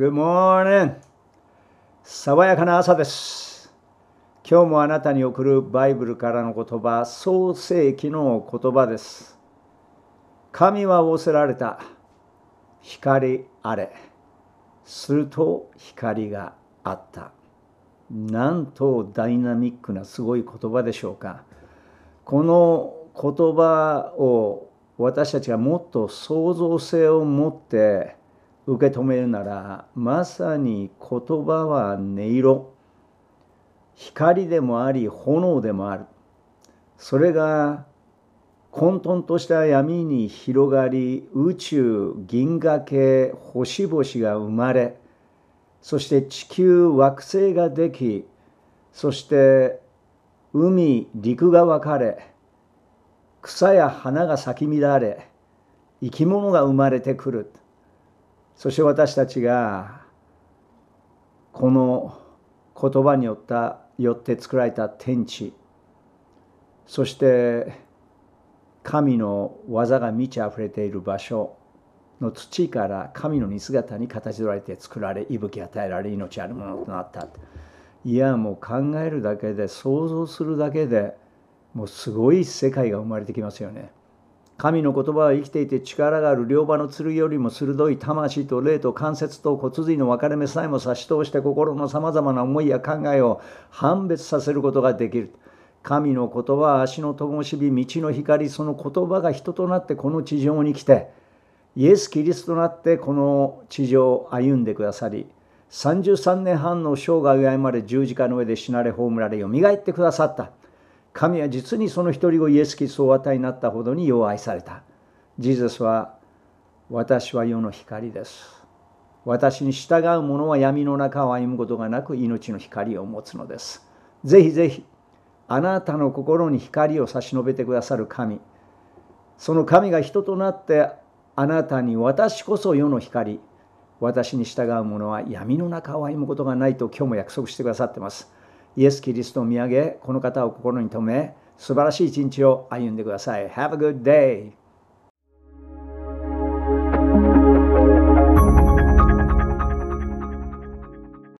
Good morning! 爽やかな朝です。今日もあなたに送るバイブルからの言葉、創世記の言葉です。神は仰せられた。光あれ。すると光があった。なんとダイナミックなすごい言葉でしょうか。この言葉を私たちがもっと創造性を持って受け止めるならまさに言葉は音色光でもあり炎でもあるそれが混沌とした闇に広がり宇宙銀河系星々が生まれそして地球惑星ができそして海陸が分かれ草や花が咲き乱れ生き物が生まれてくる。そして私たちがこの言葉によったよって作られた天地そして神の技が満ち溢れている場所の土から神の似姿に形取られて作られ息吹与えられ命あるものとなったいやもう考えるだけで想像するだけでもうすごい世界が生まれてきますよね。神の言葉は生きていて力がある両刃の剣よりも鋭い魂と霊と関節と骨髄の分かれ目さえも差し通して心のさまざまな思いや考えを判別させることができる。神の言葉は足の灯火、道の光、その言葉が人となってこの地上に来て、イエス・キリストとなってこの地上を歩んでくださり、33年半の生涯まれ十字架の上で死なれ葬られ、よみがえってくださった。神は実にその一人をイエス・キリストを与えになったほどによう愛された。ジーザスは、私は世の光です。私に従う者は闇の中を歩むことがなく命の光を持つのです。ぜひぜひ、あなたの心に光を差し伸べてくださる神。その神が人となってあなたに私こそ世の光。私に従う者は闇の中を歩むことがないと今日も約束してくださってます。イエス・キリストを見上げ、この方を心に留め、素晴らしい一日を歩んでください。Have a good day!